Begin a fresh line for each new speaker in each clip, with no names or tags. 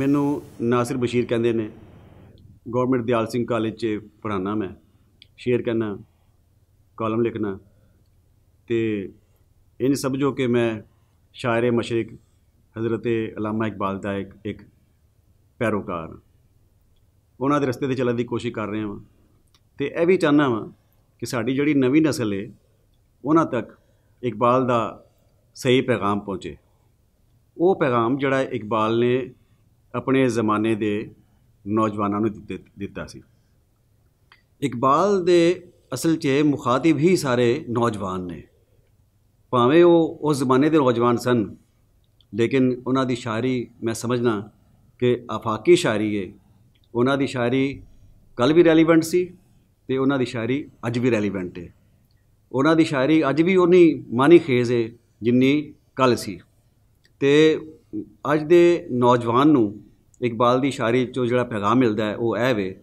ਮੈਨੂੰ
ਨਾਸਿਰ ਬਸ਼ੀਰ ਕਹਿੰਦੇ ਨੇ ਗਵਰਨਮੈਂਟ ਦਿਆਲ ਸਿੰਘ ਕਾਲਜ 'ਚ ਪੜਾਣਾ ਮੈਂ ਸ਼ੇਅਰ ਕਰਨਾ ਕਾਲਮ ਲਿਖਣਾ ਤੇ ਇਹਨੇ ਸਮਝੋ ਕਿ ਮੈਂ ਸ਼ਾਇਰ ਮਸ਼ਰਕ حضرت ਅਲਾਮਾ ਇਕਬਾਲ ਦਾ ਇੱਕ ਇੱਕ ਪੈਰੋਕਾਰ ਉਹਨਾਂ ਦੇ ਰਸਤੇ ਤੇ ਚੱਲਣ ਦੀ ਕੋਸ਼ਿਸ਼ ਕਰ ਰਹੇ ਹਾਂ ਤੇ ਇਹ ਵੀ ਚਾਹਨਾ ਵਾਂ ਕਿ ਸਾਡੀ ਜਿਹੜੀ ਨਵੀਂ ਨਸਲ ਏ ਉਹਨਾਂ ਤੱਕ ਇਕਬਾਲ ਦਾ ਸਹੀ ਪੈਗਾਮ ਪਹੁੰਚੇ ਉਹ ਪੈਗਾਮ ਜਿਹੜਾ ਇਕਬਾਲ ਨੇ ਆਪਣੇ ਜ਼ਮਾਨੇ ਦੇ ਨੌਜਵਾਨਾਂ ਨੂੰ ਦਿੱਤਾ ਸੀ ਇਕਬਾਲ ਦੇ ਅਸਲ 'ਚ ਮੁਖਾਤਿਬ ਹੀ ਸਾਰੇ ਨੌਜਵਾਨ ਨੇ ਭਾਵੇਂ ਉਹ ਉਸ ਜ਼ਮਾਨੇ ਦੇ ਨੌਜਵਾਨ ਸਨ ਲੇਕਿਨ ਉਹਨਾਂ ਦੀ ਸ਼ਾਇਰੀ ਮੈਂ ਸਮਝਣਾ ਕਿ ਆਫਾਕੀ ਸ਼ਾਇਰੀ ਹੈ ਉਹਨਾਂ ਦੀ ਸ਼ਾਇਰੀ ਕੱਲ ਵੀ ਰੈਲੀਵੈਂਟ ਸੀ ਤੇ ਉਹਨਾਂ ਦੀ ਸ਼ਾਇਰੀ ਅੱਜ ਵੀ ਰੈਲੀਵੈਂਟ ਹੈ ਉਹਨਾਂ ਦੀ ਸ਼ਾਇਰੀ ਅੱਜ ਵੀ ਉਨੀ ਮਾਨੀ ਖੇਜ਼ ਹੈ ਜਿੰਨੀ ਕੱਲ ਸੀ ਤੇ ਅੱਜ ਦੇ ਨੌਜਵਾਨ ਨੂੰ ਇਕਬਾਲ ਦੀ ਸ਼ਾਇਰੀ ਚੋਂ ਜਿਹੜਾ ਪੈਗਾਮ ਮਿਲਦਾ ਹੈ ਉਹ ਇਹ ਵੇ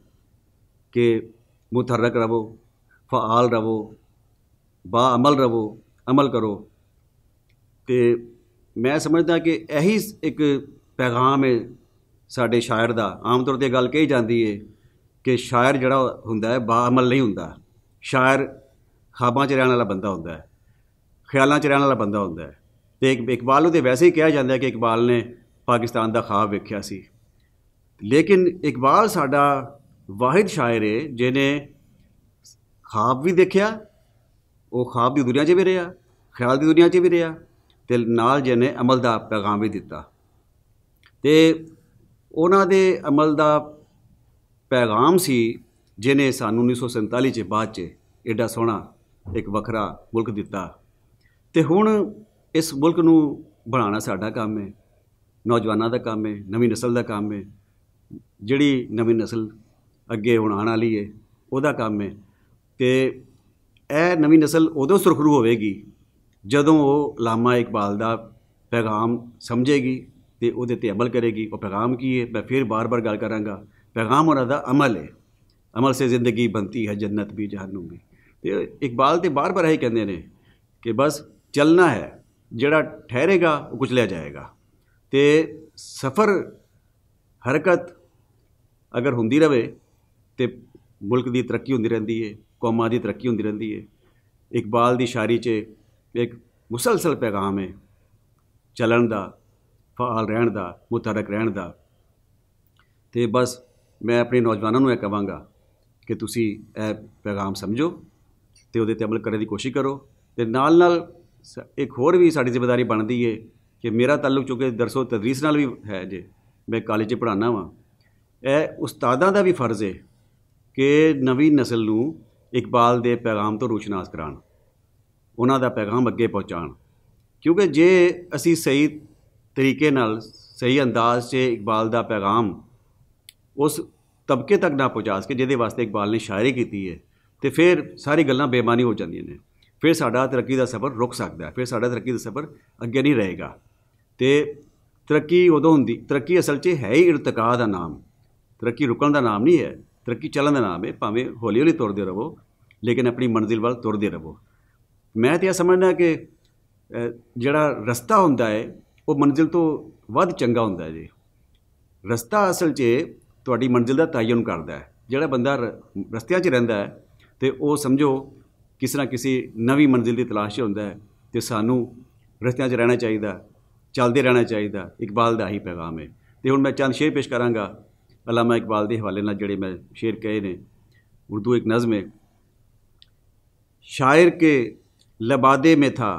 ਕਿ ਮੁਤਹਰਕ ਰਵੋ ਫਾਲ ਰਵੋ ਬਾ ਅਮਲ ਰਵੋ ਅਮਲ ਕਰੋ ਤੇ ਮੈਂ ਸਮਝਦਾ ਕਿ ਇਹੀ ਇੱਕ ਪੈਗਾਮ ਹੈ ਸਾਡੇ ਸ਼ਾਇਰ ਦਾ ਆਮ ਤੌਰ ਤੇ ਗੱਲ ਕਹੀ ਜਾਂਦੀ ਹੈ ਕਿ ਸ਼ਾਇਰ ਜਿਹੜਾ ਹੁੰਦਾ ਹੈ ਬਾ ਅਮਲ ਨਹੀਂ ਹੁੰਦਾ ਸ਼ਾਇਰ ਖਾਬਾਂ 'ਚ ਰਹਿਣ ਵਾਲਾ ਬੰਦਾ ਹੁੰਦਾ ਹੈ ਖਿਆਲਾਂ 'ਚ ਰਹਿਣ ਵਾਲਾ ਬੰਦਾ ਹੁੰਦਾ ਹੈ ਤੇ ਇਕਬਾਲ ਨੂੰ ਤੇ ਵੈਸੇ ਹੀ ਕਿਹਾ ਜਾਂਦਾ ਕਿ ਇਕਬਾਲ ਨੇ ਪਾਕਿਸਤਾਨ ਦਾ ਖਾਬ ਵੇਖਿਆ ਸੀ ਲੇਕਿਨ ਇਕਬਾਲ ਸਾਡਾ ਵਾਹਿਦ ਸ਼ਾਇਰ ਹੈ ਜਿਨੇ ਖਾਬ ਵੀ ਦੇਖਿਆ ਉਹ ਖਾਬ ਦੀ ਦੁਨੀਆ 'ਚ ਵੀ ਰਿਹਾ ਖਿਆਲ ਦੀ ਦੁਨੀਆ 'ਚ ਵੀ ਰਿਹਾ ਤੇ ਨਾਲ ਜਿਹਨੇ ਅਮਲ ਦਾ ਪੈਗਾਮ ਵੀ ਦਿੱਤਾ ਤੇ ਉਹਨਾਂ ਦੇ ਅਮਲ ਦਾ ਪੈਗਾਮ ਸੀ ਜਿਹਨੇ ਸਾਨੂੰ 1947 ਦੇ ਬਾਅਦ ਚ ਐਡਾ ਸੋਹਣਾ ਇੱਕ ਵੱਖਰਾ ਮੁਲਕ ਦਿੱਤਾ ਤੇ ਹੁਣ ਇਸ ਮੁਲਕ ਨੂੰ ਬਣਾਉਣਾ ਸਾਡਾ ਕੰਮ ਹੈ ਨੌਜਵਾਨਾਂ ਦਾ ਕੰਮ ਹੈ ਨਵੀਂ ਨਸਲ ਦਾ ਕੰਮ ਹੈ ਜਿਹੜੀ ਨਵੀਂ ਨਸਲ ਅੱਗੇ ਹੁਣ ਆਣ ਵਾਲੀ ਹੈ ਉਹਦਾ ਕੰਮ ਹੈ ਤੇ ਇਹ ਨਵੀਂ ਨਸਲ ਉਦੋਂ ਸੁਰਖਰੂ ਹੋਵੇਗੀ ਜਦੋਂ ਉਹ ਲਾਮਾ ਇਕਬਾਲ ਦਾ ਪੈਗਾਮ ਸਮਝੇਗੀ ਤੇ ਉਹਦੇ ਤੇ ਅਮਲ ਕਰੇਗੀ ਉਹ ਪੈਗਾਮ ਕੀ ਹੈ ਮੈਂ ਫਿਰ ਬਾਰ-ਬਾਰ ਗੱਲ ਕਰਾਂਗਾ ਪੈਗਾਮ ਉਹਨਾਂ ਦਾ ਅਮਲ ਹੈ ਅਮਲ ਸੇ ਜ਼ਿੰਦਗੀ ਬਣਤੀ ਹੈ ਜੰਨਤ ਵੀ ਜਹਨਮ ਵੀ ਤੇ ਇਕਬਾਲ ਤੇ ਬਾਰ-ਬਾਰ ਇਹ ਕਹਿੰਦੇ ਨੇ ਕਿ ਬਸ ਚੱਲਣਾ ਹੈ ਜਿਹੜਾ ਠਹਿਰੇਗਾ ਉਹ ਕੁਝ ਲਿਆ ਜਾਏਗਾ ਤੇ ਸਫਰ ਹਰਕਤ ਅਗਰ ਹੁੰਦੀ ਰਵੇ ਤੇ ਮੁਲਕ ਦੀ ਤਰੱਕੀ ਹੁੰਦੀ ਰਹਿੰਦੀ ਏ ਕੌਮਾਂ ਦੀ ਤਰੱਕੀ ਹੁੰਦੀ ਰਹਿੰਦੀ ਏ ਇਕਬਾਲ ਦੀ ਸ਼ਾਇਰੀ 'ਚ ਇੱਕ ਮੁਸਲਸਲ ਪੈਗਾਮ ਹੈ ਚੱਲਣ ਦਾ ਫਾਲ ਰਹਿਣ ਦਾ ਮੁਤਰਕ ਰਹਿਣ ਦਾ ਤੇ ਬਸ ਮੈਂ ਆਪਣੇ ਨੌਜਵਾਨਾਂ ਨੂੰ ਇਹ ਕਹਾਂਗਾ ਕਿ ਤੁਸੀਂ ਇਹ ਪੈਗਾਮ ਸਮਝੋ ਤੇ ਉਹਦੇ ਤੇ ਅਮਲ ਕਰਨ ਦੀ ਕੋਸ਼ਿਸ਼ ਕਰੋ ਤੇ ਨਾਲ ਨਾਲ ਇੱਕ ਹੋਰ ਵੀ ਸਾਡੀ ਜ਼ਿੰਮੇਵਾਰੀ ਬਣਦੀ ਏ ਕਿ ਮੇਰਾ ਤਾਲੁਕ ਚੁਕੇ ਦਰਸੋ ਤਦਰੀਸ ਨਾਲ ਵੀ ਹੈ ਜੇ ਮੈਂ ਕਾਲਜ 'ਚ ਪੜਾਉਣਾ ਵਾਂ ਇਹ ਉਸਤਾਦਾਂ ਦਾ ਵੀ ਫਰਜ਼ ਏ ਕਿ ਨਵੀਂ نسل ਨੂੰ ਇਕਬਾਲ ਦੇ ਪੈਗਾਮ ਤੋਂ ਰੋਸ਼ਨਾਸ ਕਰਾਣ ਉਹਨਾਂ ਦਾ ਪੈਗਾਮ ਅੱਗੇ ਪਹੁੰਚਾਣ ਕਿਉਂਕਿ ਜੇ ਅਸੀਂ ਸਹੀ ਤਰੀਕੇ ਨਾਲ ਸਹੀ ਅੰਦਾਜ਼ 'ਚ ਇਕਬਾਲ ਦਾ ਪੈਗਾਮ ਉਸ ਤਬਕੇ ਤੱਕ ਨਾ ਪਹੁੰਚਾ ਸਕੇ ਜਿਹਦੇ ਵਾਸਤੇ ਇਕਬਾਲ ਨੇ ਸ਼ਾਇਰੀ ਕੀਤੀ ਏ ਤੇ ਫਿਰ ਸਾਰੀ ਗੱਲਾਂ ਬੇਮਾਨੀ ਹੋ ਜਾਂਦੀਆਂ ਨੇ ਫਿਰ ਸਾਡਾ ਤਰੱਕੀ ਦਾ ਸਫ਼ਰ ਰੁਕ ਸਕਦਾ ਹੈ ਫਿਰ ਸਾਡਾ ਤਰੱਕੀ ਦਾ ਸਫ਼ਰ ਅੱਗੇ ਨਹੀਂ ਰਹੇਗਾ ਤੇ ਤਰੱਕੀ ਉਦੋਂ ਹੁੰਦੀ ਤਰੱਕੀ ਅਸਲ 'ਚ ਹੈ ਹੀ ਇਰਤਕਾ ਦਾ ਨਾਮ ਤਰੱਕੀ ਰੁਕਣ ਦਾ ਨਾਮ ਨਹੀਂ ਹੈ ਤਰੱਕੀ ਚੱਲਣ ਦਾ ਨਾਮ ਹੈ ਭਾਵੇਂ ਹੌਲੀ ਹੌਲੀ ਤੁਰਦੇ ਰਹੋ ਲੇਕਿਨ ਆਪਣੀ ਮੰਜ਼ਿਲ ਵੱਲ ਤੁਰਦੇ ਰਹੋ ਮੈਂ ਤੇ ਇਹ ਸਮਝਦਾ ਕਿ ਜਿਹੜਾ ਰਸਤਾ ਹੁੰਦਾ ਹੈ ਉਹ ਮੰਜ਼ਿਲ ਤੋਂ ਵੱਧ ਚੰਗਾ ਹੁੰਦਾ ਹੈ ਜੀ ਰਸਤਾ ਅਸਲ 'ਚ ਤੁਹਾਡੀ ਮੰਜ਼ਿਲ ਦਾ ਤਾਇਨ ਕਰਦਾ ਹੈ ਜਿਹੜਾ ਬੰਦਾ ਰਸਤਿਆਂ 'ਚ ਰਹਿੰਦਾ ਹੈ ਤੇ ਉਹ ਸਮਝੋ ਕਿਸ ਨਾ किसी नवी मंजिल की तलाश ਹੁੰਦਾ ਹੈ ਤੇ ਸਾਨੂੰ ਰਸਤਿਆਂ 'ਚ ਰਹਿਣਾ ਚਾਹੀਦਾ ਚੱਲਦੇ ਰਹਿਣਾ ਚਾਹੀਦਾ ਇਕਬਾਲ ਦਾ ਹੀ ਪੈਗਾਮ ਹੈ ਤੇ ਹੁਣ ਮੈਂ ਚੰਦ ਸ਼ੇਰ ਪੇਸ਼ अलामा इकबाल के हवाले ना जड़े मैं शेर कहे ने उर्दू एक नज़म है शायर के लबादे में था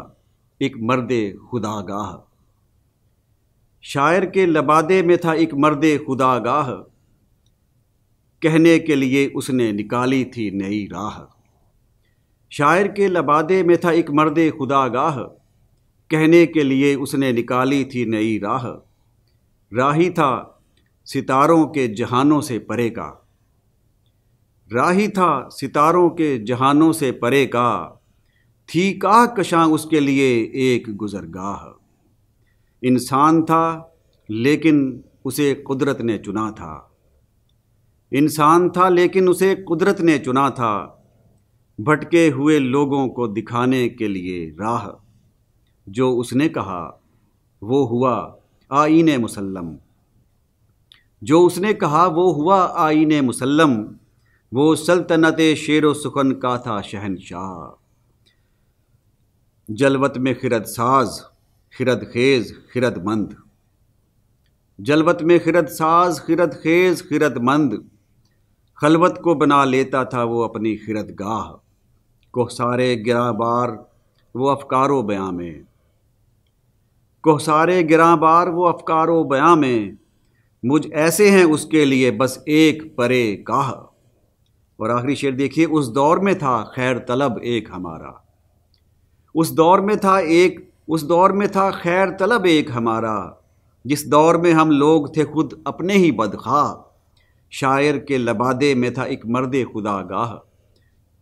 एक मर्द खुदागाह शायर के लबादे में था एक मर्द खुदागाह कहने के लिए उसने निकाली थी नई राह शायर के लबादे में था एक मर्द खुदा गाह कहने के लिए उसने निकाली थी नई राह राही था सितारों के जहानों से परे का राही था सितारों के जहानों से परे का थी काह कशां उसके लिए एक गुजरगाह इंसान था लेकिन उसे कुदरत ने चुना था इंसान था लेकिन उसे कुदरत ने चुना था भटके हुए लोगों को दिखाने के लिए राह जो उसने कहा वो हुआ आइन मुसलम जो उसने कहा वो हुआ आइन मुसलम वो सल्तनत शेर व सुखन का था शहनशाह जलवत में खिरत साज खिरत खेज खिरत मंद जलवत में खिरत साज खिरत खेज खिरत मंद खलवत को बना लेता था वो अपनी खिरत गाह कोहसारे गिराबार वो अफकार बयाँ में कोहसारे गिराबार वो अफकार बयाँ में मुझ ऐसे हैं उसके लिए बस एक परे काह और आखिरी शेर देखिए उस दौर में था खैर तलब एक हमारा उस दौर में था एक उस दौर में था खैर तलब एक हमारा जिस दौर में हम लोग थे खुद अपने ही बदखा शायर के लबादे में था एक मर्द खुदा गाह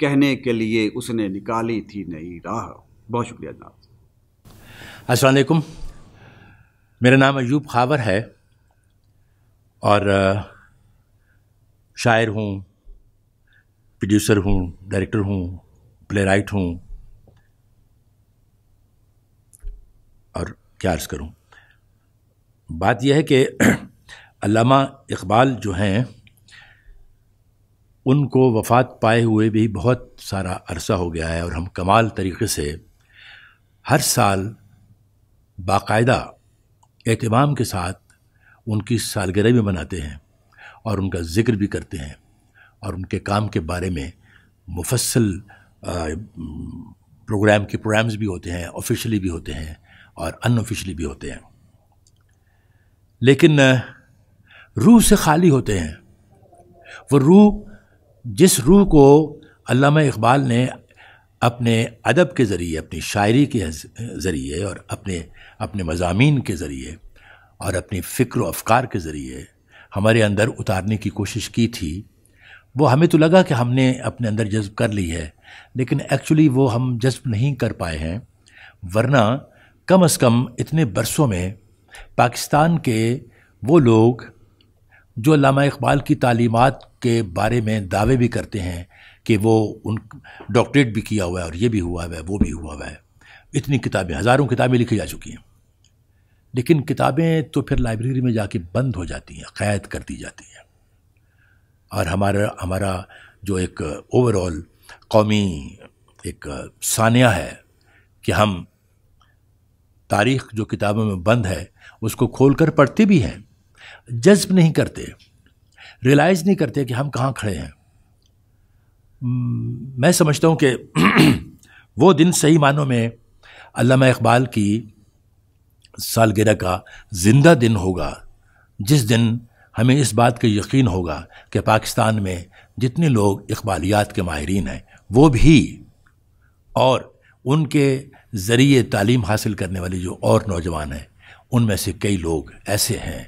कहने के लिए उसने निकाली थी नई राह
बहुत शुक्रिया जनाब असलकुम मेरा नाम अयूब खावर है और शायर हूँ प्रोड्यूसर हूँ डायरेक्टर हूँ प्ले राइट हूँ और क्या अर्ज़ करूँ बात यह है कि अलामा इकबाल जो हैं उनको वफ़ात पाए हुए भी बहुत सारा अरसा हो गया है और हम कमाल तरीक़े से हर साल बाकायदा एहतमाम के साथ उनकी सालगिरह भी मनाते हैं और उनका ज़िक्र भी करते हैं और उनके काम के बारे में मुफसल प्रोग्राम के प्रोग्राम्स भी होते हैं ऑफिशली भी होते हैं और अनऑफिशली भी होते हैं लेकिन रूह से खाली होते हैं वो रूह जिस रूह को अल्लामा इकबाल ने अपने अदब के ज़रिए अपनी शायरी के ज़रिए और अपने अपने मजामी के ज़रिए और अपनी फ़िक्र अफकार के ज़रिए हमारे अंदर उतारने की कोशिश की थी वो हमें तो लगा कि हमने अपने अंदर जज्ब कर ली है लेकिन एक्चुअली वो हम जज्ब नहीं कर पाए हैं वरना कम अज़ कम इतने बरसों में पाकिस्तान के वो लोग जो लामा इकबाल की तालीमत के बारे में दावे भी करते हैं कि वो उन डॉक्टरेट भी किया हुआ है और ये भी हुआ हुआ है वो भी हुआ हुआ है इतनी किताबें हज़ारों किताबें लिखी जा चुकी हैं लेकिन किताबें तो फिर लाइब्रेरी में जाके बंद हो जाती हैं क़ैद कर दी जाती हैं और हमारा हमारा जो एक ओवरऑल कौमी एक सानिया है कि हम तारीख़ जो किताबों में बंद है उसको खोल कर पढ़ते भी हैं जज्ब नहीं करते रियलाइज़ नहीं करते कि हम कहाँ खड़े हैं हम्म, मैं समझता हूँ कि वो दिन सही मानों में अल्लामा इकबाल की सालगिरह का ज़िंदा दिन होगा जिस दिन हमें इस बात का यकीन होगा कि पाकिस्तान में जितने लोग इकबालियात के माहरीन हैं वो भी और उनके ज़रिए तालीम हासिल करने वाले जो और नौजवान हैं उनमें से कई लोग ऐसे हैं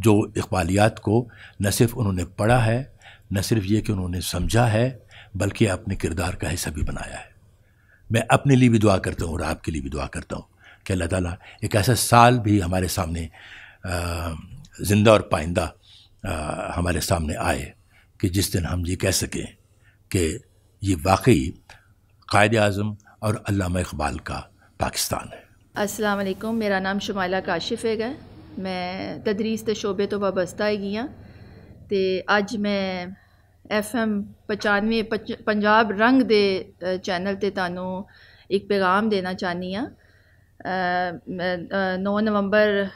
जो इकबालियात को न सिर्फ उन्होंने पढ़ा है न सिर्फ ये कि उन्होंने समझा है बल्कि अपने किरदार का हिस्सा भी बनाया है मैं अपने लिए भी दुआ करता हूँ और आपके लिए भी दुआ करता हूँ कि अल्लाह ताला एक ऐसा साल भी हमारे सामने ज़िंदा और पाइंदा हमारे सामने आए कि जिस दिन हम ये कह सकें कि ये वाकई कायद अज़म और अलामा इकबाल का पाकिस्तान है
असलकुम मेरा नाम शुमाला काशिफ़ है मैं तदरीस के शोबे तो वाबस्ता हाँ तो अज मैं एफ एम पचानवे पच पंजाब रंग दे चैनल पर तू एक पैगाम देना चाहनी हाँ नौ नवंबर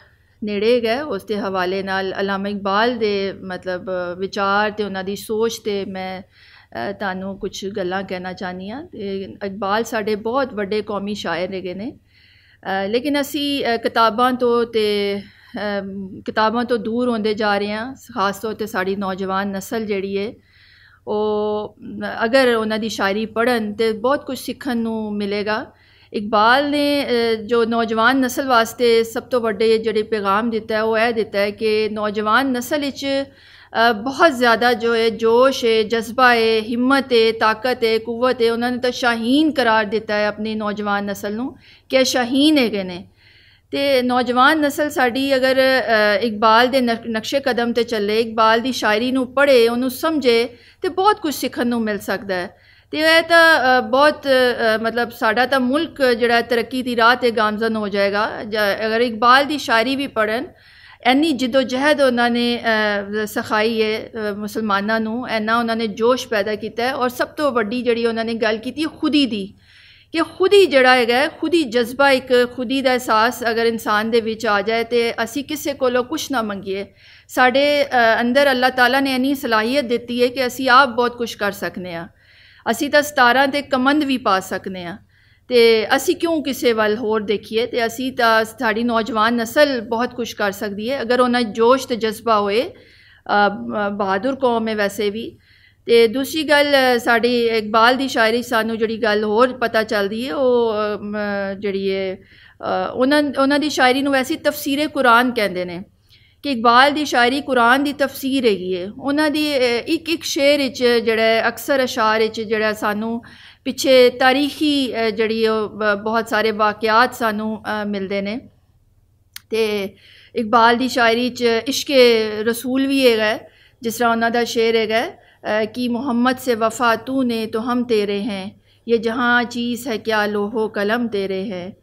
नेड़े गए उसके हवाले नलामा इकबाल के मतलब विचार तो उन्होंने सोच से मैं तू कुछ गल् कहना चाहनी हाँ इकबाल साढ़े बहुत व्डे कौमी शायर है लेकिन असी किताबों तो ते, किताबों तो दूर होते जा रहे हैं खास तौर पर साड़ी नौजवान नसल जी है अगर उन्होंने शायरी पढ़न तो बहुत कुछ सीखन मिलेगा इकबाल ने जो नौजवान नसल वास्ते सब तो व्डे जो पैगाम दिता है वो एह् दिता है कि नौजवान नसल इच बहुत ज़्यादा जो है जोश है जज्बा है हिम्मत है ताकत है कुवत है उन्होंने तो शाहीन करार दिता है अपनी नौजवान नसल में क्या शाहीन है कहने ਤੇ ਨੌਜਵਾਨ ਨਸਲ ਸਾਡੀ ਅਗਰ ਇਕਬਾਲ ਦੇ ਨਕਸ਼ੇ ਕਦਮ ਤੇ ਚੱਲੇ ਇਕਬਾਲ ਦੀ ਸ਼ਾਇਰੀ ਨੂੰ ਪੜ੍ਹੇ ਉਹਨੂੰ ਸਮਝੇ ਤੇ ਬਹੁਤ ਕੁਝ ਸਿੱਖਣ ਨੂੰ ਮਿਲ ਸਕਦਾ ਹੈ ਤੇ ਇਹ ਤਾਂ ਬਹੁਤ ਮਤਲਬ ਸਾਡਾ ਤਾਂ ਮੁਲਕ ਜਿਹੜਾ ਤਰੱਕੀ ਦੀ ਰਾਹ ਤੇ ਗਾਮਜ਼ਨ ਹੋ ਜਾਏਗਾ ਅਗਰ ਇਕਬਾਲ ਦੀ ਸ਼ਾਇਰੀ ਵੀ ਪੜਨ ਇੰਨੀ ਜਿੱਦੋ-ਜਹਿਦ ਉਹਨਾਂ ਨੇ ਸਖਾਈ ਹੈ ਮੁਸਲਮਾਨਾਂ ਨੂੰ ਇੰਨਾ ਉਹਨਾਂ ਨੇ ਜੋਸ਼ ਪੈਦਾ ਕੀਤਾ ਔਰ ਸਭ ਤੋਂ ਵੱਡੀ ਜਿਹੜੀ ਉਹਨਾਂ ਨੇ ਗੱਲ ਕੀਤੀ ਖੁਦੀ ਦੀ ਕਿ ਖੁਦ ਹੀ ਜਿਹੜਾ ਹੈਗਾ ਖੁਦ ਹੀ ਜਜ਼ਬਾ ਇੱਕ ਖੁਦੀ ਦਾ ਅਹਿਸਾਸ ਅਗਰ ਇਨਸਾਨ ਦੇ ਵਿੱਚ ਆ ਜਾਏ ਤੇ ਅਸੀਂ ਕਿਸੇ ਕੋਲੋਂ ਕੁਝ ਨਾ ਮੰਗੀਏ ਸਾਡੇ ਅੰਦਰ ਅੱਲਾਹ ਤਾਲਾ ਨੇ ਇਨੀ ਸਲਾਹੀਅਤ ਦਿੱਤੀ ਹੈ ਕਿ ਅਸੀਂ ਆਪ ਬਹੁਤ ਕੁਝ ਕਰ ਸਕਨੇ ਆ ਅਸੀਂ ਤਾਂ ਸਤਾਰਾਂ ਤੇ ਕਮੰਦ ਵੀ ਪਾ ਸਕਨੇ ਆ ਤੇ ਅਸੀਂ ਕਿਉਂ ਕਿਸੇ ਵੱਲ ਹੋਰ ਦੇਖੀਏ ਤੇ ਅਸੀਂ ਤਾਂ ਸਾਡੀ ਨੌਜਵਾਨ نسل ਬਹੁਤ ਕੁਝ ਕਰ ਸਕਦੀ ਹੈ ਅਗਰ ਉਹਨਾਂ ਜੋਸ਼ ਤੇ ਜਜ਼ਬਾ ਹੋਏ ਬਹਾਦਰ ਕੌਮ ਹੈ ਵੈਸੇ ਵੀ तो दूसरी गल सा इकबाल की शायरी सू जी गल होर पता चलती है वो जी उन्होंने शायरी वैसे तफसीरे कुरान कहें कि इकबाल की शायरी कुरान की तफसीर हैगी है उन्होंने एक एक शेर जड़ा अक्सर अशार जड़ा सानू पिछे तारीखी जड़ी बहुत सारे वाकयात सानू मिलते हैं तो इकबाल की शायरी च इश्के रसूल भी है जिस तरह उन्हों का शेर हैगा कि मोहम्मद से वफ़ा तू ने तो हम तेरे हैं ये जहाँ चीज़ है क्या लोहो कलम तेरे हैं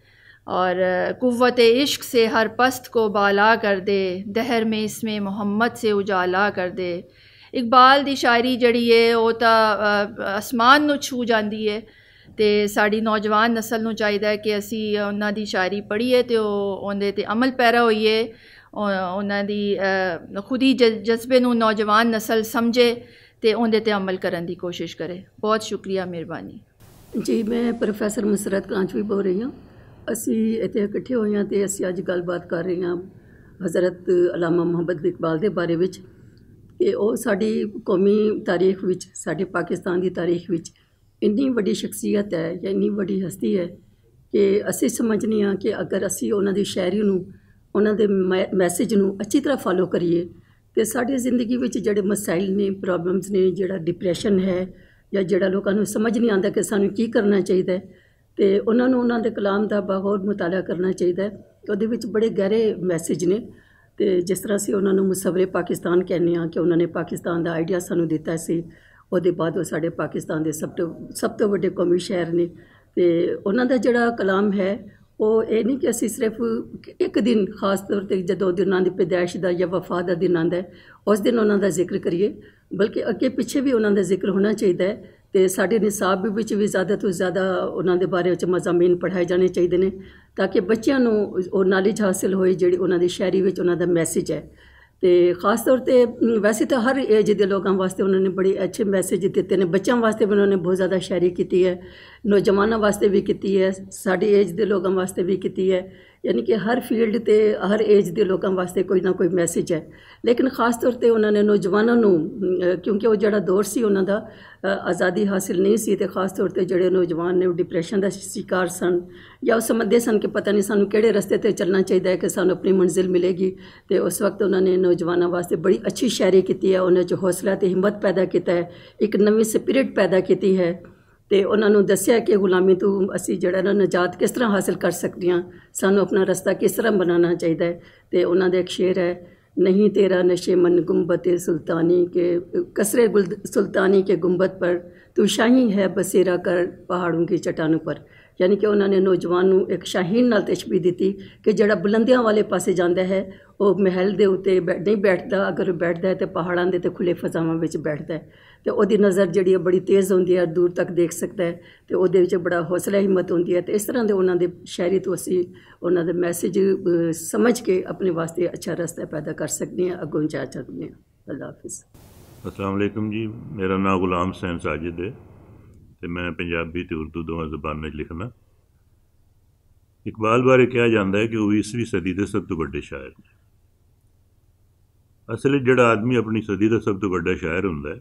और कुत इश्क से हर पस्त को बाला कर दे दहर में इसमें मोहम्मद से उजाला कर दे इकबाल दी शायरी जड़ी है वो तो आसमान न छू जाती है तो साड़ी नौजवान नस्ल न चाहिए कि असी उन्हों की शायरी पढ़ीए तो उन्हें तो अमल पैरा होना खुद ही ज जज्बे नौजवान नस्ल समझे ਤੇ ਉਹਦੇ ਤੇ ਅਮਲ ਕਰਨ ਦੀ ਕੋਸ਼ਿਸ਼ ਕਰੇ ਬਹੁਤ ਸ਼ੁਕਰੀਆ ਮਿਹਰਬਾਨੀ
ਜੀ ਮੈਂ ਪ੍ਰੋਫੈਸਰ ਮਸਰਤ ਕਾਂਚਵੀ ਬੋਲ ਰਹੀ ਹਾਂ ਅਸੀਂ ਇੱਥੇ ਇਕੱਠੇ ਹੋਏ ਹਾਂ ਤੇ ਅਸੀਂ ਅੱਜ ਗੱਲਬਾਤ ਕਰ ਰਹੇ ਹਾਂ ਹਜ਼ਰਤ ਅਲਾਮਾ ਮੁਹੰਮਦ ਇਕਬਾਲ ਦੇ ਬਾਰੇ ਵਿੱਚ ਕਿ ਉਹ ਸਾਡੀ ਕੌਮੀ ਤਾਰੀਖ ਵਿੱਚ ਸਾਡੇ ਪਾਕਿਸਤਾਨ ਦੀ ਤਾਰੀਖ ਵਿੱਚ ਇੰਨੀ ਵੱਡੀ ਸ਼ਖਸੀਅਤ ਹੈ ਜਾਂ ਇੰਨੀ ਵੱਡੀ ਹਸਤੀ ਹੈ ਕਿ ਅਸੀਂ ਸਮਝਨੀ ਆ ਕਿ ਅਗਰ ਅਸੀਂ ਉਹਨਾਂ ਦੀ ਸ਼ਾਇਰੀ ਨੂੰ ਉਹਨਾਂ ਦੇ ਮੈਸੇਜ ਨੂੰ ਅੱਛੀ ਤਰ੍ਹਾਂ ਫਾਲੋ ਕਰੀਏ ਤੇ ਸਾਡੀ ਜ਼ਿੰਦਗੀ ਵਿੱਚ ਜਿਹੜੇ ਮਸਾਇਲ ਨੇ ਪ੍ਰੋਬਲਮਸ ਨੇ ਜਿਹੜਾ ਡਿਪਰੈਸ਼ਨ ਹੈ ਜਾਂ ਜਿਹੜਾ ਲੋਕਾਂ ਨੂੰ ਸਮਝ ਨਹੀਂ ਆਉਂਦਾ ਕਿ ਸਾਨੂੰ ਕੀ ਕਰਨਾ ਚਾਹੀਦਾ ਹੈ ਤੇ ਉਹਨਾਂ ਨੂੰ ਉਹਨਾਂ ਦੇ ਕਲਾਮ ਦਾ ਬਹੁਤ ਮਤਲਬ ਕਰਨਾ ਚਾਹੀਦਾ ਹੈ ਉਹਦੇ ਵਿੱਚ ਬੜੇ ਗਹਿਰੇ ਮੈਸੇਜ ਨੇ ਤੇ ਜਿਸ ਤਰ੍ਹਾਂ ਸੀ ਉਹਨਾਂ ਨੂੰ ਮੁਸਵਰੇ ਪਾਕਿਸਤਾਨ ਕਹਿੰਦੇ ਆ ਕਿ ਉਹਨਾਂ ਨੇ ਪਾਕਿਸਤਾਨ ਦਾ ਆਈਡੀਆ ਸਾਨੂੰ ਦਿੱਤਾ ਸੀ ਉਹਦੇ ਬਾਅਦ ਉਹ ਸਾਡੇ ਪਾਕਿਸਤਾਨ ਦੇ ਸਭ ਤੋਂ ਸਭ ਤੋਂ ਵੱਡੇ ਕੌਮੀ ਸ਼ਹਿਰ ਨੇ ਤੇ ਉਹਨਾਂ ਦਾ ਜਿਹੜਾ ਕਲਾਮ ਹੈ ਉਹ ਇਹ ਨਹੀਂ ਕਿ ਅਸੀਂ ਸਿਰਫ ਇੱਕ ਦਿਨ ਖਾਸ ਤੌਰ ਤੇ ਜਦੋਂ ਉਹਨਾਂ ਦੀ ਪੈਦਾਇਸ਼ ਦਾ ਜਾਂ ਵਫਾ ਦਾ ਦਿਨ ਆਂਦਾ ਹੈ ਉਸ ਦਿਨ ਉਹਨਾਂ ਦਾ ਜ਼ਿਕਰ ਕਰੀਏ ਬਲਕਿ ਅੱਗੇ ਪਿੱਛੇ ਵੀ ਉਹਨਾਂ ਦਾ ਜ਼ਿਕਰ ਹੋਣਾ ਚਾਹੀਦਾ ਹੈ ਤੇ ਸਾਡੇ ਨਿਸਾਬ ਵਿੱਚ ਵੀ ਜ਼ਿਆਦਾ ਤੋਂ ਜ਼ਿਆਦਾ ਉਹਨਾਂ ਦੇ ਬਾਰੇ ਵਿੱਚ ਮਜ਼ਾਮੀਨ ਪੜ੍ਹਾਏ ਜਾਣੇ ਚਾਹੀਦੇ ਨੇ ਤਾਂ ਕਿ ਬੱਚਿਆਂ ਨੂੰ ਉਹ ਨਾਲੇਜ ਹਾਸਲ ਹੋਏ ਜਿਹੜੀ ਉਹਨਾਂ ਦੀ ਸ਼ਾਇਰੀ ਵਿੱਚ ਉਹਨਾਂ ਦਾ ਮੈਸੇਜ ਹੈ ਤੇ ਖਾਸ ਤੌਰ ਤੇ ਵੈਸੇ ਤਾਂ ਹਰ ਏਜ ਦੇ ਲੋਕਾਂ ਵਾਸਤੇ ਉਹਨਾਂ ਨੇ ਬੜੇ ਅੱਛੇ ਮੈਸੇਜ ਦਿੱਤੇ ਨੇ ਬੱਚਿਆਂ ਵਾਸਤੇ ਵੀ ਉਹਨਾਂ ਨੇ ਬਹੁਤ ਜ਼ਿਆਦਾ ਸ਼ਾਇਰੀ ਕੀਤੀ ਹੈ ਨੌਜਵਾਨਾਂ ਵਾਸਤੇ ਵੀ ਕੀਤੀ ਹੈ ਸਾਡੀ ਏਜ ਦੇ ਲੋਕਾਂ ਵਾਸਤੇ ਵੀ ਕੀਤੀ ਹੈ ਯਾਨੀ ਕਿ ਹਰ ਫੀਲਡ ਤੇ ਹਰ ਏਜ ਦੇ ਲੋਕਾਂ ਵਾਸਤੇ ਕੋਈ ਨਾ ਕੋਈ ਮੈਸੇਜ ਹੈ ਲੇਕਿਨ ਖਾਸ ਤੌਰ ਤੇ ਉਹਨਾਂ ਨੇ ਨੌਜਵਾਨਾਂ ਨੂੰ ਕਿਉਂਕਿ ਉਹ ਜਿਹੜਾ ਦੌਰ ਸੀ ਉਹਨਾਂ ਦਾ ਆਜ਼ਾਦੀ ਹਾਸਲ ਨਹੀਂ ਸੀ ਤੇ ਖਾਸ ਤੌਰ ਤੇ ਜਿਹੜੇ ਨੌਜਵਾਨ ਨੇ ਉਹ ਡਿਪਰੈਸ਼ਨ ਦਾ ਸ਼ਿਕਾਰ ਸਨ ਜਾਂ ਉਹ ਸਮਝਦੇ ਸਨ ਕਿ ਪਤਾ ਨਹੀਂ ਸਾਨੂੰ ਕਿਹੜੇ ਰਸਤੇ ਤੇ ਚੱਲਣਾ ਚਾਹੀਦਾ ਹੈ ਕਿ ਸਾਨੂੰ ਆਪਣੀ ਮੰਜ਼ਿਲ ਮਿਲੇਗੀ ਤੇ ਉਸ ਵਕਤ ਉਹਨਾਂ ਨੇ ਨੌਜਵਾਨਾਂ ਵਾਸਤੇ ਬੜੀ ਅੱਛੀ ਸ਼ਾਇਰੀ ਕੀਤੀ ਹੈ ਉਹਨਾਂ 'ਚ ਹੌਸਲਾ ਤੇ ਹਿੰਮਤ ਪੈਦਾ ਕੀਤਾ ਹੈ ਇੱਕ ਨਵੀਂ ਸਪਿਰਿਟ ਪੈਦਾ ਕੀਤੀ ਹੈ ਤੇ ਉਹਨਾਂ ਨੂੰ ਦੱਸਿਆ ਕਿ ਗੁਲਾਮੀ ਤੋਂ ਅਸੀਂ ਜਿਹੜਾ ਨਾ ਨਜਾਤ ਕਿਸ ਤਰ੍ਹਾਂ ਹਾਸਲ ਕਰ ਸਕਦੇ ਹਾਂ ਸਾਨੂੰ ਆਪਣਾ ਰਸਤਾ ਕਿਸ ਤਰ੍ਹਾਂ ਬਣਾਉਣਾ ਚਾਹੀਦਾ ਹੈ ਤੇ ਉਹਨਾਂ ਦੇ ਇੱਕ ਹੈ ਨਹੀਂ ਤੇਰਾ ਨਸ਼ੇ ਮਨ ਗੁੰਬਤੇ ਸੁਲਤਾਨੀ ਕੇ ਕਸਰੇ ਸੁਲਤਾਨੀ ਕੇ ਗੁੰਬਤ ਪਰ ਤੂੰ ਸ਼ਾਹੀ ਹੈ ਬਸੇਰਾ ਕਰ ਪਹਾੜੋਂ ਕੀ ਚਟਾਨੋਂ ਪਰ ਯਾਨੀ ਕਿ ਉਹਨਾਂ ਨੇ ਨੌਜਵਾਨ ਨੂੰ ਇੱਕ ਸ਼ਾਹੀਨ ਨਾਲ ਤਸ਼ਬੀਹ ਦਿੱਤੀ ਕਿ ਜਿਹੜਾ ਬੁਲੰਦੀਆਂ ਵਾਲੇ ਪਾਸੇ ਜਾਂਦਾ ਹੈ ਉਹ ਮਹਿਲ ਦੇ ਉੱਤੇ ਨਹੀਂ ਬੈਠਦਾ ਅਗਰ ਬੈਠਦਾ ਹੈ ਤੇ ਪਹਾੜਾਂ ਦੇ ਤੇ ਖੁੱਲੇ ਫਜ਼ਾਵਾਂ ਵਿੱਚ ਬੈਠਦਾ ਹੈ ਤੇ ਉਹਦੀ ਨਜ਼ਰ ਜਿਹੜੀ ਹੈ ਬੜੀ ਤੇਜ਼ ਹੁੰਦੀ ਹੈ ਦੂਰ ਤੱਕ ਦੇਖ ਸਕਦਾ ਹੈ ਤੇ ਉਹਦੇ ਵਿੱਚ ਬੜਾ ਹੌਸਲਾ ਹਿੰਮਤ ਹੁੰਦੀ ਹੈ ਤੇ ਇਸ ਤਰ੍ਹਾਂ ਦੇ ਉਹਨਾਂ ਦੇ ਸ਼ਾਇਰੀ ਤੋਂ ਅਸੀਂ ਉਹਨਾਂ ਦੇ ਮੈਸੇਜ ਸਮਝ ਕੇ ਆਪਣੇ ਵਾਸਤੇ ਅੱਛਾ ਰਸਤਾ ਪੈਦਾ ਕਰ ਸਕਦੇ ਹਾਂ ਅੱਗੋਂ ਜਾ ਸਕਦੇ ਹਾਂ ਅੱਲਾਹ
ਹਾਫਿਜ਼ ਅਸਲਾਮੁਅਲੈਕਮ ਜੀ ਮੇਰਾ ਨਾਮ ਗੁਲਾਮ ਸੈਨ ਸਾਜਿਦ ਹੈ ਤੇ ਮੈਂ ਪੰਜਾਬੀ ਤੇ ਉਰਦੂ ਦੋਵਾਂ ਜ਼ਬਾਨਾਂ 'ਚ ਲਿਖਣਾ ਇਕਬਾਲ ਬਾਰੇ ਕਿਹਾ ਜਾਂਦਾ ਹੈ ਕਿ ਉਹ 20ਵੀਂ ਸਦੀ ਦੇ ਸਭ ਤੋਂ ਵੱਡੇ ਸ਼ਾਇਰ ਨੇ ਅਸਲ ਵਿੱਚ ਜਿਹੜਾ ਆਦਮੀ ਆਪਣੀ ਸਦੀ ਦਾ ਸਭ ਤੋਂ ਵੱਡਾ ਸ਼ਾਇਰ ਹੁੰਦਾ ਹੈ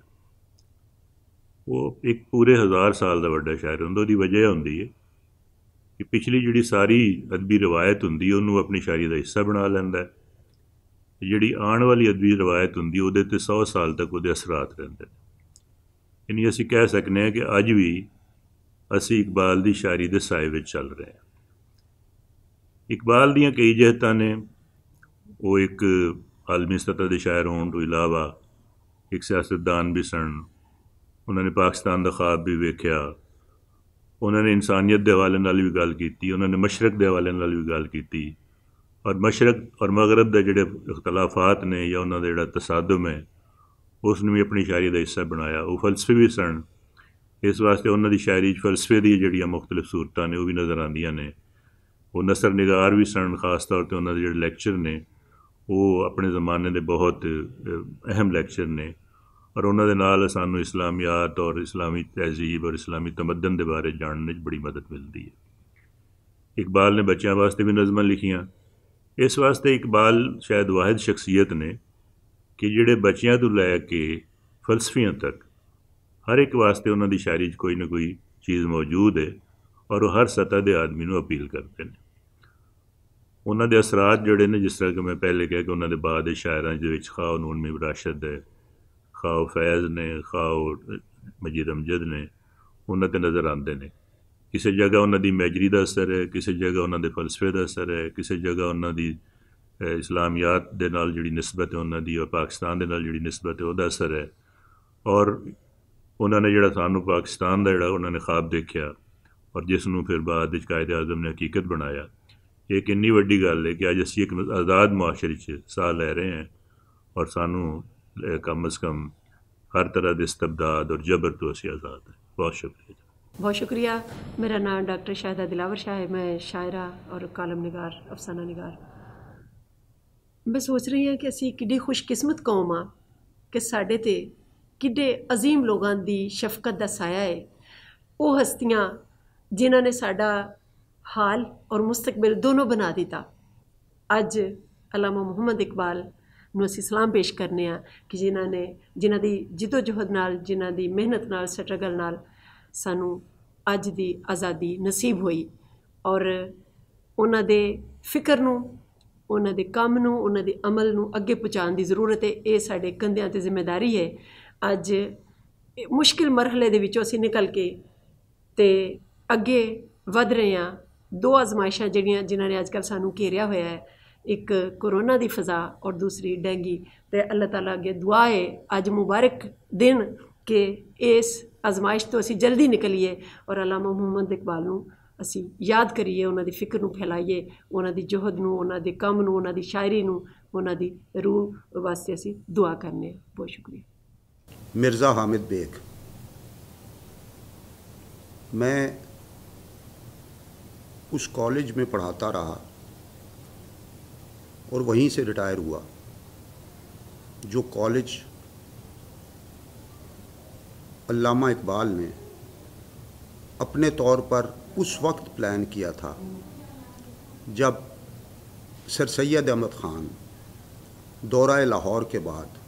ਉਹ ਇੱਕ ਪੂਰੇ ਹਜ਼ਾਰ ਸਾਲ ਦਾ ਵੱਡਾ ਸ਼ਾਇਰ ਹੁੰਦਾ ਉਹਦੀ ਵਜ੍ਹਾ ਹੁੰਦੀ ਹੈ ਕਿ ਪਿਛਲੀ ਜਿਹੜੀ ਸਾਰੀ ਅਦਬੀ ਰਵਾਇਤ ਹੁੰਦੀ ਉਹਨੂੰ ਆਪਣੀ ਸ਼ਾਇਰੀ ਦਾ ਹਿੱਸਾ ਬਣਾ ਲੈਂਦਾ ਹੈ ਜਿਹੜੀ ਆਉਣ ਵਾਲੀ ਅਦਬੀ ਰਵਾਇਤ ਹੁੰਦੀ ਉਹਦੇ ਤੇ 100 ਸਾਲ ਤੱਕ ਉਹਦੇ ਅਸਰਾਂ ਰਹਿੰਦੇ ਨੇ ਇਨੀ ਅਸੀਂ ਕਹਿ ਸਕਨੇ ਹਾਂ ਕਿ ਅੱਜ ਵੀ ਅਸੀਂ ਇਕਬਾਲ ਦੀ ਸ਼ਾਇਰੀ ਦੇ ਸਾਏ ਵਿੱਚ ਚੱਲ ਰਹੇ ਹਾਂ ਇਕਬਾਲ ਦੀਆਂ ਕਈ ਜਹਤਾਂ ਨੇ ਉਹ ਇੱਕ ਆਲਮੀ ਸਤਰ ਦੇ ਸ਼ਾਇਰ ਹੋਣ ਤੋਂ ਇਲਾਵਾ ਇੱਕ ਸਿਆਸਤਦਾਨ ਵੀ ਸਨ ਉਹਨਾਂ ਨੇ ਪਾਕਿਸਤਾਨ ਦਾ ਖਾਬ ਵੀ ਵੇਖਿਆ ਉਹਨਾਂ ਨੇ ਇਨਸਾਨੀਅਤ ਦੇ ਹਵਾਲੇ ਨਾਲ ਵੀ ਗੱਲ ਕੀਤੀ ਉਹਨਾਂ ਨੇ ਮਸ਼ਰਕ ਦੇ ਹਵਾਲੇ ਨਾਲ ਵੀ ਗੱਲ ਕੀਤੀ ਔਰ ਮਸ਼ਰਕ ਔਰ ਮਗਰਬ ਦੇ ਜਿਹੜੇ ਇਖਤਲਾਫਾਤ ਨੇ ਜਾਂ ਉਹਨਾਂ ਦਾ ਜਿਹੜਾ ਤਸਾਦਮ ਹੈ ਉਸ ਨੂੰ ਵੀ ਆਪਣੀ ਸ਼ਾਇਰੀ ਦਾ ਹਿੱਸਾ ਬਣਾਇਆ ਉਹ ਫਲਸਫੇ ਵੀ ਸਨ ਇਸ ਵਾਸਤੇ ਉਹਨਾਂ ਦੀ ਸ਼ਾਇਰੀ 'ਚ ਫਲਸਫੇ ਦੀ ਜਿਹੜੀਆਂ ਮੁxtਲਿਫ ਸੂਰਤਾਂ ਨੇ ਉਹ ਵੀ ਨਜ਼ਰ ਆਉਂਦੀਆਂ ਨੇ ਉਹ ਨਸਰ ਨਿਗਾਰ ਵੀ ਸਨ ਖਾਸ ਤੌਰ ਤੇ ਉਹਨਾਂ ਦੇ ਜਿਹੜੇ ਲੈਕਚਰ ਨੇ ਉਹ ਆਪਣੇ ਜ਼ਮਾਨੇ ਦੇ ਬਹੁਤ ਅਹਿਮ ਲੈਕਚਰ ਨੇ ਔਰ ਉਹਨਾਂ ਦੇ ਨਾਲ ਸਾਨੂੰ ਇਸਲਾਮੀਅਤ ਔਰ ਇਸਲਾਮੀ ਤਹਿਜ਼ੀਬ ਔਰ ਇਸਲਾਮੀ ਤਮਦਨ ਦੇ ਬਾਰੇ ਜਾਣਨ ਵਿੱਚ ਬੜੀ ਮਦਦ ਮਿਲਦੀ ਹੈ ਇਕਬਾਲ ਨੇ ਬੱਚਿਆਂ ਵਾਸਤੇ ਵੀ ਨਜ਼ਮਾਂ ਲਿਖੀਆਂ ਇਸ ਵਾਸਤੇ ਇਕਬਾਲ ਸ਼ਾਇਦ ਵਾਹਿਦ ਸ਼ਖਸੀਅਤ ਨੇ ਕਿ ਜਿਹੜੇ ਬੱਚਿਆਂ ਤੋਂ ਲੈ ਕੇ ਫਲਸਫੀਆਂ ਤੱਕ ਹਰ ਇੱਕ ਵਾਸਤੇ ਉਹਨਾਂ ਦੀ ਸ਼ਾਇਰੀ 'ਚ ਕੋਈ ਨਾ ਕੋਈ ਚੀਜ਼ ਮੌਜੂਦ ਹੈ ਔਰ ਉਹ ਹਰ ਸਤਾ ਦੇ ਆਦਮੀ ਨੂੰ ਅਪੀਲ ਕਰਦੇ ਨੇ ਉਹਨਾਂ ਦੇ ਅਸਰਾਤ ਜਿਹੜੇ ਨੇ ਜਿਸ ਤਰ੍ਹਾਂ ਕਿ ਮੈਂ ਪਹਿਲੇ ਕਿਹਾ ਕਿ ਉਹਨਾਂ ਦੇ ਬਾਅਦ ਦੇ ਸ਼ਾਇਰਾਂ ਦੇ ਵਿੱਚ ਖਾਉ ਨੂਨ ਮੇ ਬਰਾਸ਼ਦ ਹੈ ਖਾਉ ਫੈਜ਼ ਨੇ ਖਾਉ ਮਜੀਦ ਅਮਜਦ ਨੇ ਉਹਨਾਂ ਤੇ ਨਜ਼ਰ ਆਉਂਦੇ ਨੇ ਕਿਸੇ ਜਗ੍ਹਾ ਉਹਨਾਂ ਦੀ ਮੈਜਰੀ ਦਾ ਅਸਰ ਹੈ ਕਿਸੇ ਜਗ੍ਹਾ ਉਹਨਾਂ ਦੇ ਫਲਸਫੇ ਦਾ ਅਸਰ ਹੈ ਕਿਸੇ ਜਗ੍ਹਾ ਉਹਨਾਂ ਦੀ ਇਸਲਾਮੀਅਤ ਦੇ ਨਾਲ ਜਿਹੜੀ ਨਿਸਬਤ ਹੈ ਉਹਨਾਂ ਦੀ ਔਰ ਪਾਕਿਸਤਾਨ ਦੇ ਨਾਲ ਜਿਹੜੀ ਨਿਸਬਤ ਹੈ ਉਹਦਾ ਅਸਰ ਹੈ ਔਰ ਉਹਨਾਂ ਨੇ ਜਿਹੜਾ ਸਾਨੂੰ ਪਾਕਿਸਤਾਨ ਦਾ ਜਿਹੜਾ ਉਹਨਾਂ ਨੇ ਖਾਬ ਦੇਖਿਆ ਔਰ ਜਿਸ ਨੂੰ ਫਿਰ ਬਾਅਦ ਵਿੱਚ ਕਾਇਦੇ ਆਜ਼ਮ ਨੇ ਹਕੀਕਤ ਬਣਾਇਆ ਇਹ ਕਿੰਨੀ ਵੱਡੀ ਗੱਲ ਹੈ ਕਿ ਅੱਜ ਅਸੀਂ ਇੱਕ ਆਜ਼ਾਦ ਮਾਸ਼ਰੇ 'ਚ ਸਾਹ ਲੈ ਰਹੇ ਹਾਂ ਔਰ ਸਾਨੂੰ ਕਮ ਸੇ ਕਮ ਹਰ ਤਰ੍ਹਾਂ ਦੇ ਇਸਤਬਦਾਦ ਔਰ ਜਬਰ ਤੋਂ ਅਸੀਂ ਆਜ਼ਾਦ ਹਾਂ ਬਹੁਤ ਸ਼ੁਕਰੀਆ
ਬਹੁਤ ਸ਼ੁਕਰੀਆ ਮੇਰਾ ਨਾਮ ਡਾਕਟਰ ਸ਼ਾਹਦਾ ਦਿਲਾਵਰ ਸ਼ਾਹ ਹੈ ਮੈਂ ਸ਼ਾਇਰਾ ਔਰ ਕਾਲਮ ਨਿਗਾਰ ਅਫਸਾਨਾ ਨਿਗਾਰ ਮੈਂ ਸੋਚ ਰਹੀ ਹਾਂ ਕਿ ਅਸੀਂ ਕਿੱਡੀ ਖੁਸ਼ਕਿਸਮਤ ਕੌਮ ਆ ਕਿ ਸਾਡੇ ਤੇ ਕਿੱਡੇ عظیم ਲੋਕਾਂ ਦੀ ਸ਼ਫਕਤ ਦਾ ਸਾਇਆ ਹੈ ਉਹ ਹਸਤੀਆਂ ਜਿਨ੍ਹਾਂ ਨੇ ਸਾਡਾ ਹਾਲ ਔਰ ਮੁਸਤਕਬਲ ਦੋਨੋਂ ਬਣਾ ਦਿੱਤਾ ਅੱਜ ਅਲਾਮਾ ਮੁਹੰਮਦ ਇਕਬਾਲ ਨੂੰ ਅਸੀਂ ਸਲਾਮ ਪੇਸ਼ ਕਰਨੇ ਆ ਕਿ ਜਿਨ੍ਹਾਂ ਨੇ ਜਿਨ੍ਹਾਂ ਦੀ ਜਿੱਦੋ ਜਹਦ ਨਾਲ ਜਿਨ੍ਹਾਂ ਦੀ ਮਿਹਨਤ ਨਾਲ ਸਟਰਗਲ ਨਾਲ ਸਾਨੂੰ ਅੱਜ ਦੀ ਆਜ਼ਾਦੀ ਨਸੀਬ ਹੋਈ ਔਰ ਉਹਨਾਂ ਦੇ ਫਿਕਰ ਨੂੰ ਉਹਨਾਂ ਦੇ ਕੰਮ ਨੂੰ ਉਹਨਾਂ ਦੇ ਅਮਲ ਨੂੰ ਅੱਗੇ ਪਹੁੰਚਾਉਣ ਦੀ ਜ਼ਰੂਰਤ ਹੈ ਇਹ ਸਾਡੇ ਕੰਧਿਆਂ ਤੇ ਜ਼ਿੰਮੇਵਾਰੀ ਹੈ ਅੱਜ ਮੁਸ਼ਕਿਲ ਮਰਹਲੇ ਦੇ ਵਿੱਚੋਂ ਅਸੀਂ ਨਿਕਲ ਕੇ ਤੇ ਅੱਗੇ ਵਧ ਰਹੇ ਹਾਂ ਦੋ ਅਜ਼ਮਾਇਸ਼ਾਂ ਜਿਹੜੀਆਂ ਜਿਨ੍ਹਾਂ ਨੇ ਅੱਜਕੱਲ ਸਾਨੂੰ ਘੇਰਿਆ ਹੋਇਆ ਹੈ ਇੱਕ ਕੋਰੋਨਾ ਦੀ ਫਜ਼ਾ ਔਰ ਦੂਸਰੀ ਡੈਂਗੀ ਤੇ ਅੱਲਾਹ ਤਾਲਾ ਅੱਗੇ ਦੁਆ ਹੈ ਅੱਜ ਮੁਬਾਰਕ ਦਿਨ ਕਿ ਇਸ ਅਜ਼ਮਾਇਸ਼ ਤੋਂ ਅਸੀਂ ਜਲਦੀ ਨਿਕਲੀਏ ਔਰ ਅਲਾਮਾ ਮੁਹੰਮਦ ਇਕਬਾਲ ਨੂੰ ਅਸੀਂ ਯਾਦ ਕਰੀਏ ਉਹਨਾਂ ਦੀ ਫਿਕਰ ਨੂੰ ਫੈਲਾਈਏ ਉਹਨਾਂ ਦੀ ਜੋਹਦ ਨੂੰ ਉਹਨਾਂ ਦੇ ਕੰਮ ਨੂੰ ਉਹਨਾਂ ਦੀ ਸ਼ਾਇਰੀ ਨੂੰ ਉਹਨਾਂ ਦੀ ਰੂਹ ਵਾਸਤੇ ਅਸੀਂ ਦੁਆ ਕਰਨੇ ਬਹੁਤ ਸ਼ੁਕਰੀਆ
ਮਿਰਜ਼ਾ ਹਾਮਿਦ ਬੇਗ मैं उस कॉलेज में पढ़ाता रहा और वहीं से रिटायर हुआ जो कॉलेज अल्लामा इकबाल ने अपने तौर पर उस वक्त प्लान किया था जब सर सैद अहमद ख़ान दौरा लाहौर के बाद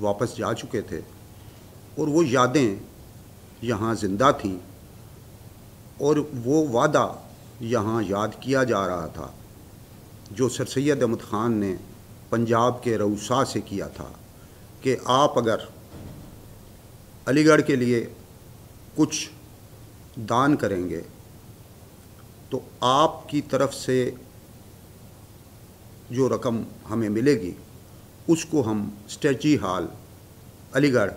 वापस जा चुके थे और वो यादें यहाँ ज़िंदा थीं और वो वादा यहाँ याद किया जा रहा था जो सर सैद अहमद ख़ान ने पंजाब के रऊसा से किया था कि आप अगर अलीगढ़ के लिए कुछ दान करेंगे तो आपकी तरफ से जो रकम हमें मिलेगी उसको हम स्टैची हाल अलीगढ़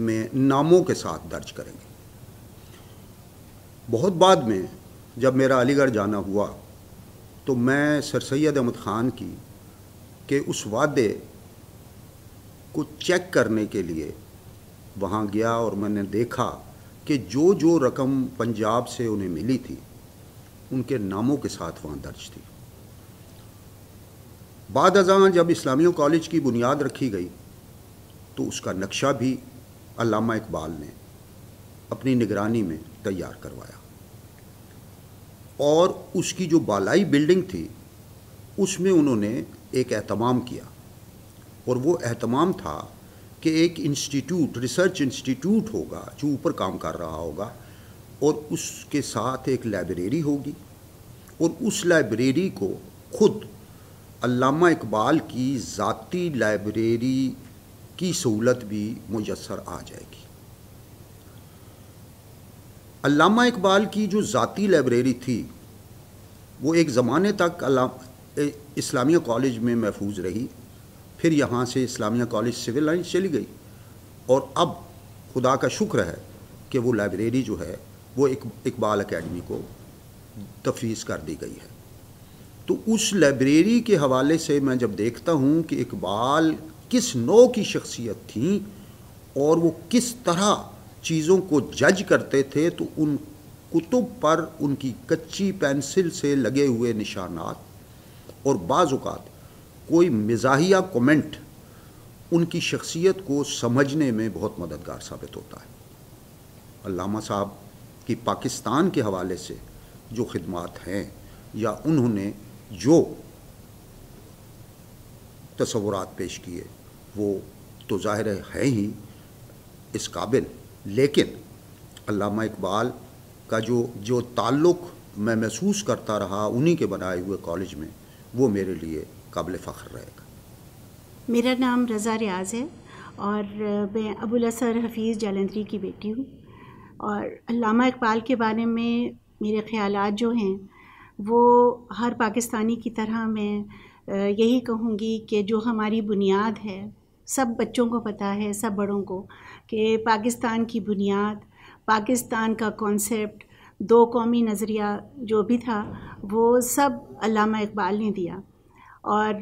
में नामों के साथ दर्ज करेंगे बहुत बाद में जब मेरा अलीगढ़ जाना हुआ तो मैं सर सैद अहमद ख़ान की के उस वादे को चेक करने के लिए वहाँ गया और मैंने देखा कि जो जो रकम पंजाब से उन्हें मिली थी उनके नामों के साथ वहाँ दर्ज थी बाद अजान जब इस्लामियों कॉलेज की बुनियाद रखी गई तो उसका नक्शा भी अलामा इकबाल ने अपनी निगरानी में तैयार करवाया और उसकी जो बालाई बिल्डिंग थी उसमें उन्होंने एक अहतमाम किया और वो अहतमाम था कि एक इंस्टीट्यूट रिसर्च इंस्टीट्यूट होगा जो ऊपर काम कर रहा होगा और उसके साथ एक लाइब्रेरी होगी और उस लाइब्रेरी को खुद अलामा इकबाल की ज़ाती लाइब्रेरी की सहूलत भी मुयसर आ जाएगी अलामा इकबाल की जो ज़ाती लाइब्रेरी थी वो एक ज़माने तक इस्लामिया कॉलेज में महफूज रही फिर यहाँ से इस्लामिया कॉलेज सिविल लाइन चली गई और अब खुदा का शुक्र है कि वो लाइब्रेरी जो है वो एक इकबाल अकेडमी को तफवीज़ कर दी गई है तो उस लाइब्रेरी के हवाले से मैं जब देखता हूँ कि इकबाल किस नौ की शख्सियत थी और वो किस तरह चीज़ों को जज करते थे तो उन कुतुब पर उनकी कच्ची पेंसिल से लगे हुए निशानात और बाज़ात कोई मिजाहिया कमेंट उनकी शख्सियत को समझने में बहुत मददगार साबित होता है अलामा साहब कि पाकिस्तान के हवाले से जो खदमात हैं या उन्होंने जो तस्वूर पेश किए वो तो ज़ाहिर है ही इस काबिल लेकिन अलामा इकबाल का जो जो ताल्लुक़ मैं महसूस करता रहा उन्हीं के बनाए हुए कॉलेज में वो मेरे लिए काबिल फ़ख्र रहेगा
मेरा नाम रज़ा रियाज है और मैं अबुल असर हफीज़ जालंधरी की बेटी हूँ और अल्लामा इकबाल के बारे में मेरे ख़्याल जो हैं वो हर पाकिस्तानी की तरह मैं यही कहूँगी कि जो हमारी बुनियाद है सब बच्चों को पता है सब बड़ों को कि पाकिस्तान की बुनियाद पाकिस्तान का कॉन्सेप्ट दो कौमी नज़रिया जो भी था वो सब अलामा इकबाल ने दिया और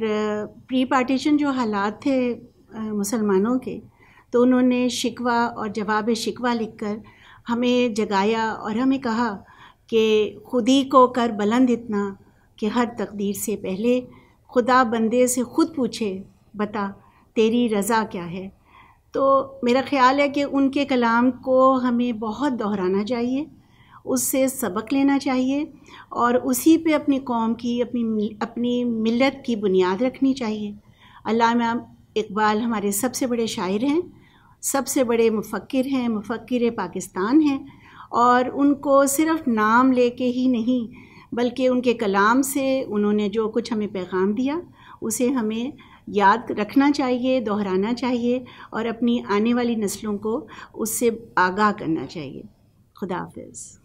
प्री पार्टीशन जो हालात थे मुसलमानों के तो उन्होंने शिकवा और जवाब शिकवा लिखकर हमें जगाया और हमें कहा कि खुदी को कर बुलंद इतना कि हर तकदीर से पहले खुदा बंदे से ख़ुद पूछे बता तेरी रज़ा क्या है तो मेरा ख़्याल है कि उनके कलाम को हमें बहुत दोहराना चाहिए उससे सबक लेना चाहिए और उसी पे अपनी कौम की अपनी अपनी मिलत की बुनियाद रखनी चाहिए अलामा इकबाल हमारे सबसे बड़े शायर हैं सबसे बड़े मुफक्र हैं मुफक्र पाकिस्तान हैं और उनको सिर्फ नाम लेके ही नहीं बल्कि उनके कलाम से उन्होंने जो कुछ हमें पैगाम दिया उसे हमें याद रखना चाहिए दोहराना चाहिए और अपनी आने वाली नस्लों को उससे आगाह करना चाहिए खुदा हाफिज़